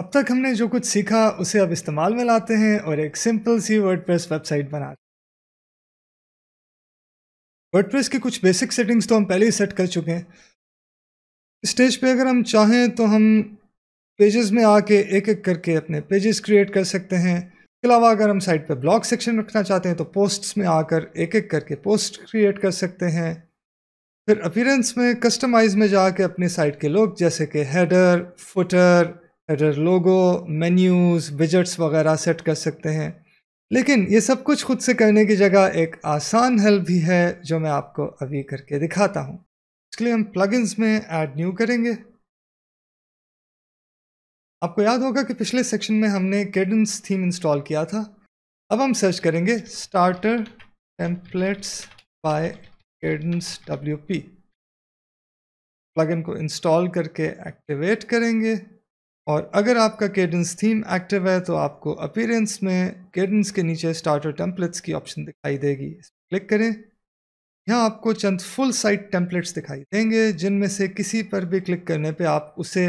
अब तक हमने जो कुछ सीखा उसे अब इस्तेमाल में लाते हैं और एक सिंपल सी वर्डप्रेस वेबसाइट बनाते हैं वर्डप्रेस की कुछ बेसिक सेटिंग्स तो हम पहले ही सेट कर चुके हैं स्टेज पे अगर हम चाहें तो हम पेजेस में आके एक एक करके अपने पेजेस क्रिएट कर सकते हैं इसके अलावा अगर हम साइट पे ब्लॉग सेक्शन रखना चाहते हैं तो पोस्ट्स में आकर एक एक करके पोस्ट क्रिएट कर सकते हैं फिर अपीरेंस में कस्टमाइज में जाके अपने साइट के लोग जैसे कि header footer logo menus widgets वगैरह सेट कर सकते हैं लेकिन ये सब कुछ खुद से करने की जगह एक आसान हल भी है जो मैं आपको अभी करके दिखाता हूँ इसके लिए हम प्लगइन्स में ऐड न्यू करेंगे आपको याद होगा कि पिछले सेक्शन में हमने केडेंस थीम इंस्टॉल किया था अब हम सर्च करेंगे starter templates by Kadence W P plugin को इंस्टॉल करके एक्टिवेट करेंगे और अगर आपका केडेंस थीम एक्टिव है तो आपको अपीयरेंस में केडेंस के नीचे स्टार्टर टेम्पलेट्स की ऑप्शन दिखाई देगी क्लिक करें यहाँ आपको चंद फुल साइट टेम्पलेट्स दिखाई देंगे जिनमें से किसी पर भी क्लिक करने पे आप उसे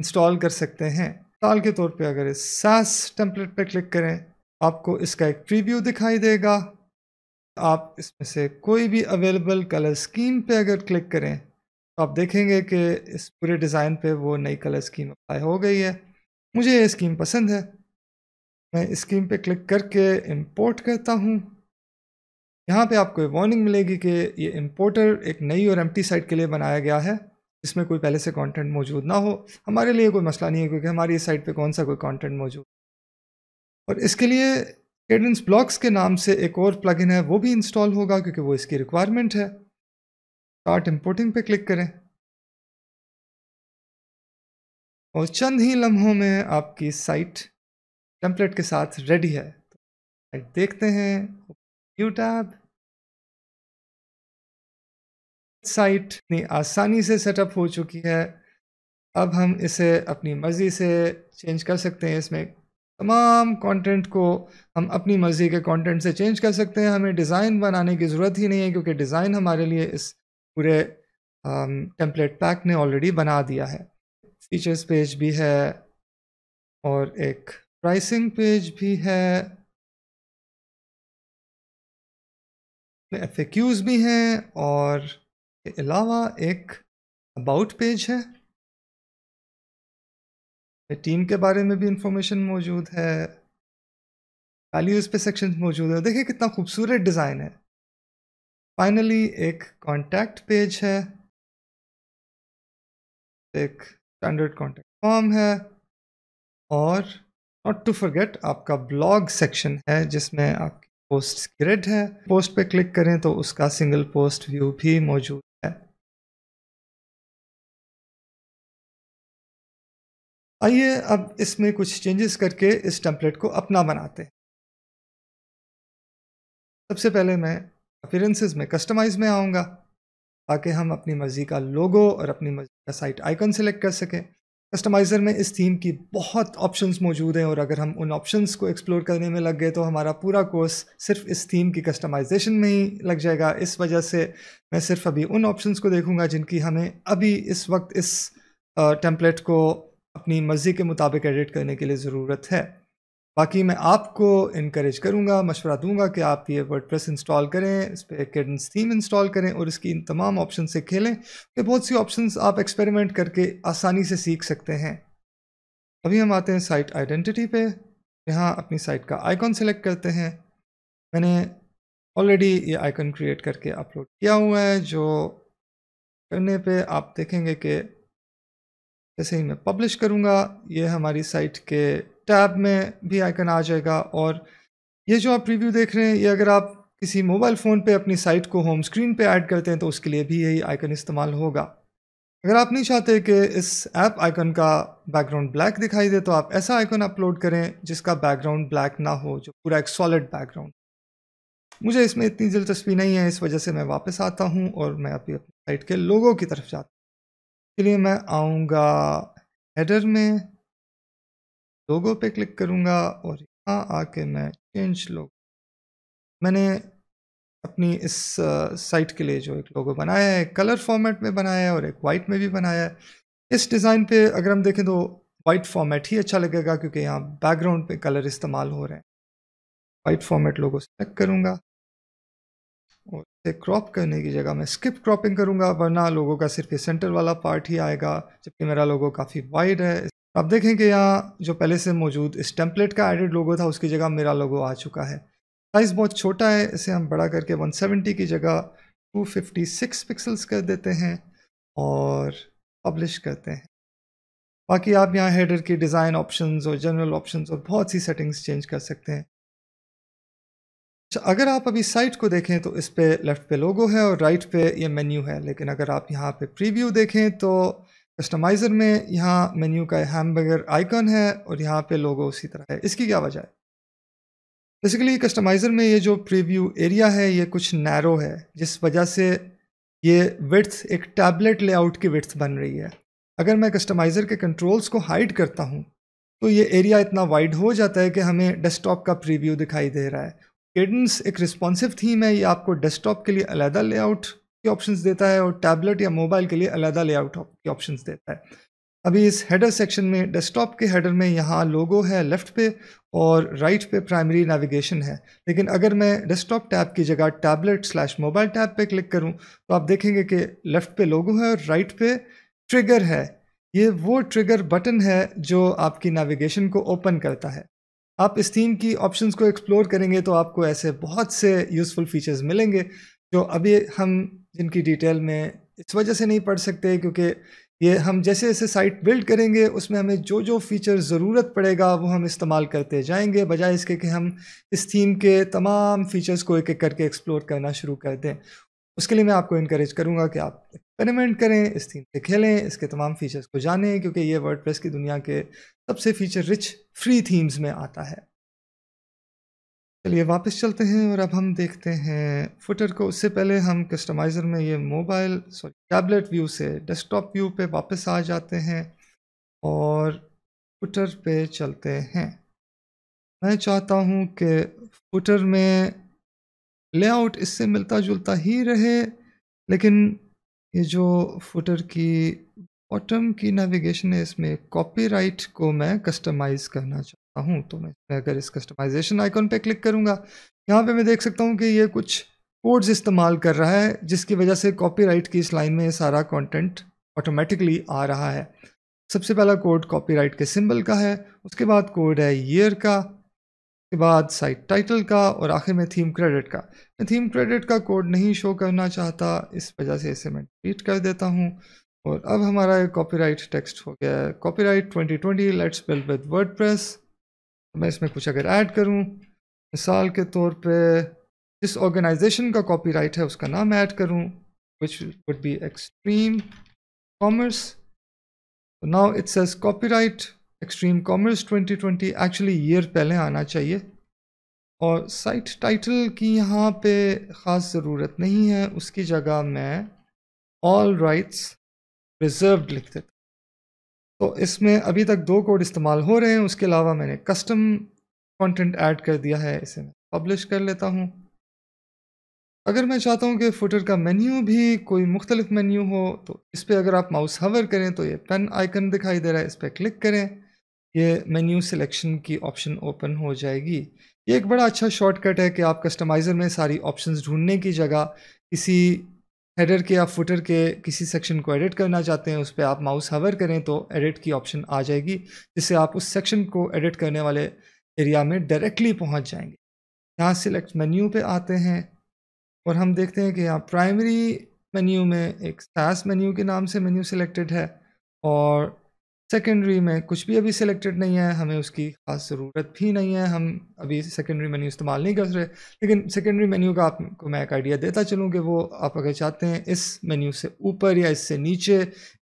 इंस्टॉल कर सकते हैं मिसाल के तौर पे अगर इस सास टेम्पलेट पर क्लिक करें आपको इसका एक प्रीव्यू दिखाई देगा आप इसमें से कोई भी अवेलेबल कलर स्कीम पे अगर क्लिक करें तो आप देखेंगे कि इस पूरे डिज़ाइन पे वो नई कलर स्कीम अप्लाई हो गई है मुझे ये स्कीम पसंद है मैं स्कीम पे क्लिक करके इंपोर्ट करता हूँ यहाँ पे आपको वार्निंग मिलेगी कि ये इंपोर्टर एक नई और एम्प्टी साइट के लिए बनाया गया है इसमें कोई पहले से कंटेंट मौजूद ना हो हमारे लिए कोई मसला नहीं है क्योंकि हमारी इस साइट पे कौन सा कोई कंटेंट मौजूद और इसके लिए कैडेंस ब्लॉक्स के नाम से एक और प्लगइन है वो भी इंस्टॉल होगा क्योंकि वो इसकी रिक्वायरमेंट है स्टार्ट इंपोर्टिंग पे क्लिक करें और चंद ही लम्हों में आपकी साइट टेम्पलेट के साथ रेडी है तो देखते हैं न्यू साइट इतनी आसानी से सेटअप हो चुकी है अब हम इसे अपनी मर्ज़ी से चेंज कर सकते हैं इसमें तमाम कंटेंट को हम अपनी मर्ज़ी के कंटेंट से चेंज कर सकते हैं हमें डिज़ाइन बनाने की ज़रूरत ही नहीं है क्योंकि डिज़ाइन हमारे लिए इस पूरे टेम्पलेट पैक ने ऑलरेडी बना दिया है फीचर्स पेज भी है और एक प्राइसिंग पेज भी है एफ भी हैं और अलावा एक अबाउट पेज है टीम के बारे में भी इंफॉर्मेशन मौजूद है वैल्यूज़ पे सेक्शन मौजूद है देखिए कितना खूबसूरत डिज़ाइन है फाइनली एक कॉन्टैक्ट पेज है एक स्टैंडर्ड कॉन्टैक्ट फॉर्म है और नॉट टू फॉरगेट आपका ब्लॉग सेक्शन है जिसमें आपकी पोस्ट ग्रिड है पोस्ट पे क्लिक करें तो उसका सिंगल पोस्ट व्यू भी मौजूद है आइए अब इसमें कुछ चेंजेस करके इस टेम्पलेट को अपना बनाते हैं सबसे पहले मैं अपीरेंसेस में कस्टमाइज में आऊँगा ताकि हम अपनी मर्ज़ी का लोगो और अपनी मर्ज़ी का साइट आइकन सेलेक्ट कर सकें कस्टमाइज़र में इस थीम की बहुत ऑप्शंस मौजूद हैं और अगर हम उन ऑप्शंस को एक्सप्लोर करने में लग गए तो हमारा पूरा कोर्स सिर्फ इस थीम की कस्टमाइजेशन में ही लग जाएगा इस वजह से मैं सिर्फ अभी उन ऑप्शंस को देखूंगा जिनकी हमें अभी इस वक्त इस टेम्पलेट को अपनी मर्ज़ी के मुताबिक एडिट करने के लिए ज़रूरत है बाकी मैं आपको इनक्रेज करूँगा मशवरा दूँगा कि आप ये वर्ड इंस्टॉल करें इस पर केडेंस थीम इंस्टॉल करें और इसकी इन तमाम ऑप्शन से खेलें कि बहुत सी ऑप्शन आप एक्सपेरिमेंट करके आसानी से सीख सकते हैं अभी हम आते हैं साइट आइडेंटिटी पे यहाँ अपनी साइट का आइकॉन सेलेक्ट करते हैं मैंने ऑलरेडी ये आइकन क्रिएट करके अपलोड किया हुआ है जो करने पे आप देखेंगे कि जैसे ही मैं पब्लिश करूँगा ये हमारी साइट के टैब में भी आइकन आ जाएगा और ये जो आप प्रीव्यू देख रहे हैं ये अगर आप किसी मोबाइल फ़ोन पे अपनी साइट को होम स्क्रीन पे ऐड करते हैं तो उसके लिए भी यही आइकन इस्तेमाल होगा अगर आप नहीं चाहते कि इस ऐप आइकन का बैकग्राउंड ब्लैक दिखाई दे तो आप ऐसा आइकन अपलोड करें जिसका बैकग्राउंड ब्लैक ना हो जो पूरा एक सॉलिड बैकग्राउंड मुझे इसमें इतनी दिलचस्पी नहीं है इस वजह से मैं वापस आता हूँ और मैं अभी अपनी साइट के लोगों की तरफ जाता हूँ इसलिए मैं आऊँगा हेडर में लोगों पे क्लिक करूँगा और यहाँ आके मैं चेंज लोग मैंने अपनी इस साइट के लिए जो एक लोगो बनाया है कलर फॉर्मेट में बनाया है और एक वाइट में भी बनाया है इस डिज़ाइन पे अगर हम देखें तो वाइट फॉर्मेट ही अच्छा लगेगा क्योंकि यहाँ बैकग्राउंड पे कलर इस्तेमाल हो रहे हैं वाइट फॉर्मेट लोगो सेलेक्ट करूँगा और इसे क्रॉप करने की जगह मैं स्किप क्रॉपिंग करूँगा वरना लोगों का सिर्फ ये सेंटर वाला पार्ट ही आएगा जबकि मेरा लोगो काफ़ी वाइड है अब देखें कि यहाँ जो पहले से मौजूद इस टेम्पलेट का एडिड लोगो था उसकी जगह मेरा लोगो आ चुका है साइज़ बहुत छोटा है इसे हम बड़ा करके 170 की जगह 256 पिक्सल्स कर देते हैं और पब्लिश करते हैं बाकी आप यहाँ हेडर की डिज़ाइन ऑप्शंस और जनरल ऑप्शंस और बहुत सी सेटिंग्स चेंज कर सकते हैं अच्छा अगर आप अभी साइट को देखें तो इस पर लेफ़्ट पे लोगो है और राइट पे ये मेन्यू है लेकिन अगर आप यहाँ पे प्रीव्यू देखें तो कस्टमाइज़र में यहाँ मेन्यू का हैम बगैर आइकन है और यहाँ पे लोगो उसी तरह है इसकी क्या वजह है बेसिकली कस्टमाइज़र में ये जो प्रीव्यू एरिया है ये कुछ नैरो है जिस वजह से ये विथ्स एक टैबलेट लेआउट की विड्थ बन रही है अगर मैं कस्टमाइज़र के कंट्रोल्स को हाइड करता हूँ तो ये एरिया इतना वाइड हो जाता है कि हमें डेस्कटॉप का प्रीव्यू दिखाई दे रहा है एडन्स एक रिस्पॉन्सिव थीम है ये आपको डेस्कटॉप के लिए अलहदा लेआउट के ऑप्शंस देता है और टैबलेट या मोबाइल के लिए अलग लेआउट के ऑप्शंस देता है अभी इस हेडर सेक्शन में डेस्कटॉप के हेडर में यहाँ लोगो है लेफ़्ट पे और राइट right पे प्राइमरी नेविगेशन है लेकिन अगर मैं डेस्कटॉप टैब की जगह टैबलेट स्लैश मोबाइल टैब पे क्लिक करूँ तो आप देखेंगे कि लेफ़्ट पे लोगो है और राइट right पे ट्रिगर है ये वो ट्रिगर बटन है जो आपकी नेविगेशन को ओपन करता है आप इस थीम की ऑप्शंस को एक्सप्लोर करेंगे तो आपको ऐसे बहुत से यूज़फुल फीचर्स मिलेंगे जो अभी हम जिनकी डिटेल में इस वजह से नहीं पढ़ सकते क्योंकि ये हम जैसे जैसे साइट बिल्ड करेंगे उसमें हमें जो जो फीचर ज़रूरत पड़ेगा वो हम इस्तेमाल करते जाएंगे बजाय इसके कि हम इस थीम के तमाम फीचर्स को एक एक करके एक्सप्लोर करना शुरू कर दें उसके लिए मैं आपको इनक्रेज करूँगा कि आप एक्सपेरिमेंट करें इस थीम से खेलें इसके तमाम फीचर्स को जानें क्योंकि ये वर्ड की दुनिया के सबसे फीचर रिच फ्री थीम्स में आता है चलिए वापस चलते हैं और अब हम देखते हैं फुटर को उससे पहले हम कस्टमाइज़र में ये मोबाइल सॉरी टैबलेट व्यू से डेस्कटॉप व्यू पे वापस आ जाते हैं और फुटर पे चलते हैं मैं चाहता हूँ कि फुटर में लेआउट इससे मिलता जुलता ही रहे लेकिन ये जो फुटर की बॉटम की नेविगेशन है इसमें कॉपीराइट को मैं कस्टमाइज़ करना चाहता हूँ तो मैं अगर इस कस्टमाइजेशन आइकॉन पे क्लिक करूँगा यहाँ पे मैं देख सकता हूँ कि ये कुछ कोड्स इस्तेमाल कर रहा है जिसकी वजह से कॉपीराइट की इस लाइन में सारा कंटेंट ऑटोमेटिकली आ रहा है सबसे पहला कोड कॉपीराइट के सिंबल का है उसके बाद कोड है ईयर का उसके बाद साइट टाइटल का और आखिर में थीम क्रेडिट का मैं थीम क्रेडिट का कोड नहीं शो करना चाहता इस वजह से इसे मैं डिलीट कर देता हूँ और अब हमारा कॉपीराइट टेक्स्ट हो गया है copyright 2020 let's build with WordPress तो मैं इसमें कुछ अगर ऐड करूं मिसाल के तौर पे जिस ऑर्गेनाइजेशन का कॉपीराइट है उसका नाम ऐड करूं which would be extreme commerce now as copy copyright extreme commerce 2020 actually year पहले आना चाहिए और साइट टाइटल की यहाँ पे ख़ास ज़रूरत नहीं है उसकी जगह मैं ऑल राइट्स प्रिजर्व लिख देता तो इसमें अभी तक दो कोड इस्तेमाल हो रहे हैं उसके अलावा मैंने कस्टम कंटेंट ऐड कर दिया है इसे मैं पब्लिश कर लेता हूँ अगर मैं चाहता हूँ कि फुटर का मेन्यू भी कोई मुख्तलिफ मेन्यू हो तो इस पर अगर आप माउस हवर करें तो ये पेन आइकन दिखाई दे रहा है इस पर क्लिक करें ये मेन्यू सिलेक्शन की ऑप्शन ओपन हो जाएगी ये एक बड़ा अच्छा शॉर्टकट है कि आप कस्टमाइज़र में सारी ऑप्शंस ढूंढने की जगह किसी हेडर के या फुटर के किसी सेक्शन को एडिट करना चाहते हैं उस पर आप माउस हवर करें तो एडिट की ऑप्शन आ जाएगी जिससे आप उस सेक्शन को एडिट करने वाले एरिया में डायरेक्टली पहुंच जाएंगे यहाँ सिलेक्ट मेन्यू पे आते हैं और हम देखते हैं कि यहाँ प्राइमरी मेन्यू में एक सास मेन्यू के नाम से मेन्यू सिलेक्टेड है और सेकेंडरी में कुछ भी अभी सिलेक्टेड नहीं है हमें उसकी खास ज़रूरत भी नहीं है हम अभी सेकेंडरी मेन्यू इस्तेमाल नहीं कर रहे लेकिन सेकेंडरी मेन्यू का आपको मैं एक आइडिया देता चलूँ कि वो आप अगर चाहते हैं इस मेन्यू से ऊपर या इससे नीचे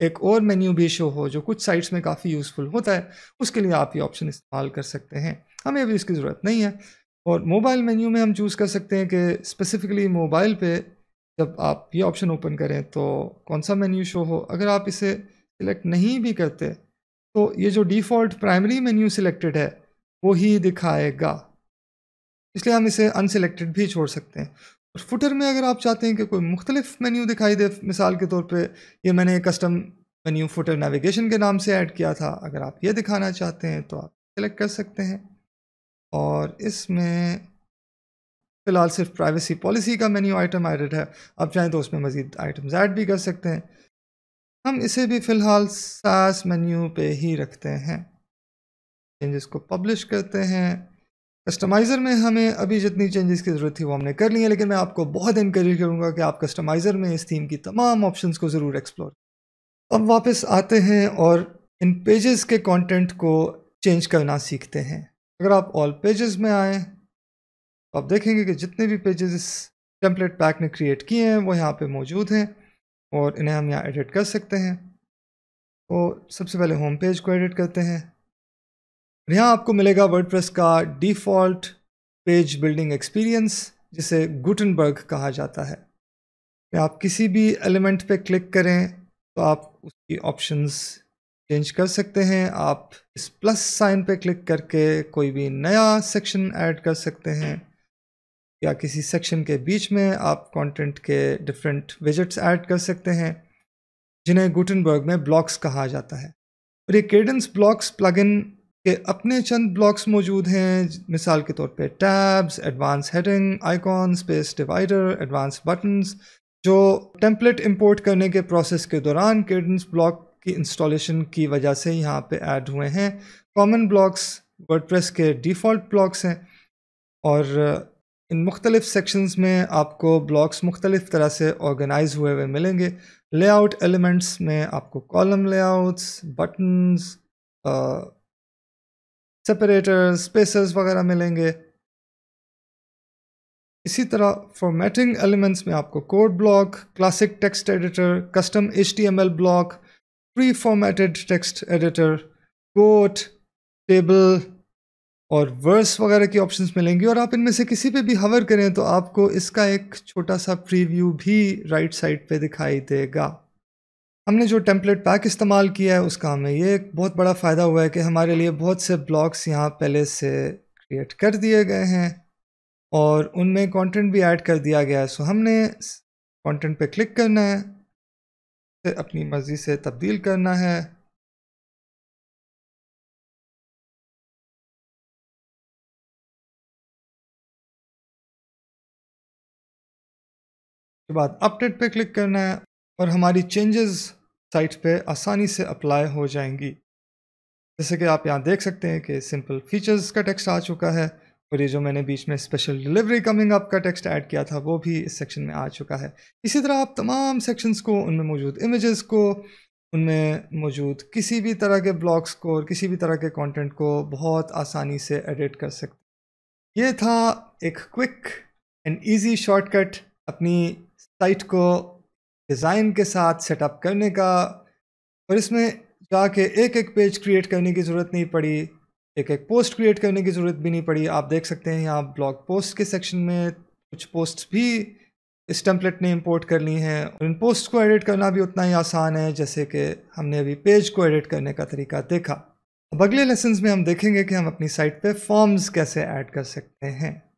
एक और मेन्यू भी शो हो जो कुछ साइट्स में काफ़ी यूज़फुल होता है उसके लिए आप ये ऑप्शन इस्तेमाल कर सकते हैं हमें अभी इसकी ज़रूरत नहीं है और मोबाइल मेन्यू में हम चूज़ कर सकते हैं कि स्पेसिफ़िकली मोबाइल पर जब आप ये ऑप्शन ओपन करें तो कौन सा मेन्यू शो हो अगर आप इसे सिलेक्ट नहीं भी करते तो ये जो डिफ़ॉल्ट प्राइमरी मेन्यू सिलेक्टेड है वो ही दिखाएगा इसलिए हम इसे अनसिलेक्टेड भी छोड़ सकते हैं और फुटर में अगर आप चाहते हैं कि कोई मुख्तलिफ मेन्यू दिखाई दे मिसाल के तौर पे ये मैंने कस्टम मेन्यू फुटर नेविगेशन के नाम से ऐड किया था अगर आप ये दिखाना चाहते हैं तो आप सेलेक्ट कर सकते हैं और इसमें फ़िलहाल सिर्फ प्राइवेसी पॉलिसी का मेन्यू आइटम एडेड है आप चाहें तो उसमें मज़ीद आइटम्स ऐड भी कर सकते हैं हम इसे भी फ़िलहाल सास मेन्यू पे ही रखते हैं चेंजेस को पब्लिश करते हैं कस्टमाइज़र में हमें अभी जितनी चेंजेस की ज़रूरत थी वो हमने कर ली है लेकिन मैं आपको बहुत इनक्रेज करूँगा कि आप कस्टमाइज़र में इस थीम की तमाम ऑप्शंस को ज़रूर एक्सप्लोर अब वापस आते हैं और इन पेजेस के कंटेंट को चेंज करना सीखते हैं अगर आप ऑल पेजेस में आएँ तो आप देखेंगे कि जितने भी पेजेस टेम्पलेट पैक ने क्रिएट किए हैं वो यहाँ पर मौजूद हैं और इन्हें हम यहाँ एडिट कर सकते हैं और तो सबसे पहले होम पेज को एडिट करते हैं यहाँ आपको मिलेगा वर्डप्रेस का डिफ़ॉल्ट पेज बिल्डिंग एक्सपीरियंस जिसे गुटनबर्ग कहा जाता है या आप किसी भी एलिमेंट पे क्लिक करें तो आप उसकी ऑप्शंस चेंज कर सकते हैं आप इस प्लस साइन पे क्लिक करके कोई भी नया सेक्शन ऐड कर सकते हैं या किसी सेक्शन के बीच में आप कंटेंट के डिफरेंट विजिट्स ऐड कर सकते हैं जिन्हें गुटनबर्ग में ब्लॉक्स कहा जाता है और ये केडेंस ब्लॉक्स प्लगइन के अपने चंद ब्लॉक्स मौजूद हैं मिसाल के तौर पे tabs advance heading icon space divider advance buttons जो टेम्पलेट इंपोर्ट करने के प्रोसेस के दौरान केडेंस ब्लॉक की इंस्टॉलेशन की वजह से यहाँ पे ऐड हुए हैं कॉमन ब्लॉक्स वर्डप्रेस के डिफ़ॉल्ट ब्लॉक्स हैं और इन मुख्तलिफ सेक्शंस में आपको ब्लॉक्स मुख्तलिफ तरह से ऑर्गेनाइज हुए हुए मिलेंगे लेआउट एलिमेंट्स में आपको column layouts buttons separators spacers वगैरह मिलेंगे इसी तरह फॉर्मेटिंग एलिमेंट्स में आपको code block classic text editor custom H block pre formatted text editor quote table और वर्स वगैरह के ऑप्शंस मिलेंगे और आप इनमें से किसी पे भी हवर करें तो आपको इसका एक छोटा सा प्रीव्यू भी राइट साइड पे दिखाई देगा हमने जो टेम्पलेट पैक इस्तेमाल किया है उसका हमें ये एक बहुत बड़ा फ़ायदा हुआ है कि हमारे लिए बहुत से ब्लॉग्स यहाँ पहले से क्रिएट कर दिए गए हैं और उनमें कंटेंट भी ऐड कर दिया गया है सो हमने कंटेंट पे क्लिक करना है अपनी मर्ज़ी से तब्दील करना है के बाद अपडेट पे क्लिक करना है और हमारी चेंजेस साइट पे आसानी से अप्लाई हो जाएंगी जैसे कि आप यहाँ देख सकते हैं कि सिंपल फीचर्स का टेक्स्ट आ चुका है और ये जो मैंने बीच में स्पेशल डिलीवरी कमिंग अप का टेक्स्ट ऐड किया था वो भी इस सेक्शन में आ चुका है इसी तरह आप तमाम सेक्शंस को उनमें मौजूद इमेजेस को उनमें मौजूद किसी भी तरह के ब्लॉग्स को और किसी भी तरह के कंटेंट को बहुत आसानी से एडिट कर सकते ये था एक क्विक एंड ईजी शॉर्टकट अपनी साइट को डिज़ाइन के साथ सेटअप करने का और इसमें जाके एक एक पेज क्रिएट करने की ज़रूरत नहीं पड़ी एक एक पोस्ट क्रिएट करने की ज़रूरत भी नहीं पड़ी आप देख सकते हैं यहाँ ब्लॉग पोस्ट के सेक्शन में कुछ पोस्ट भी इस टेम्पलेट ने इंपोर्ट ली हैं और इन पोस्ट को एडिट करना भी उतना ही आसान है जैसे कि हमने अभी पेज को एडिट करने का तरीका देखा अब अगले लेसन में हम देखेंगे कि हम अपनी साइट पर फॉर्म्स कैसे ऐड कर सकते हैं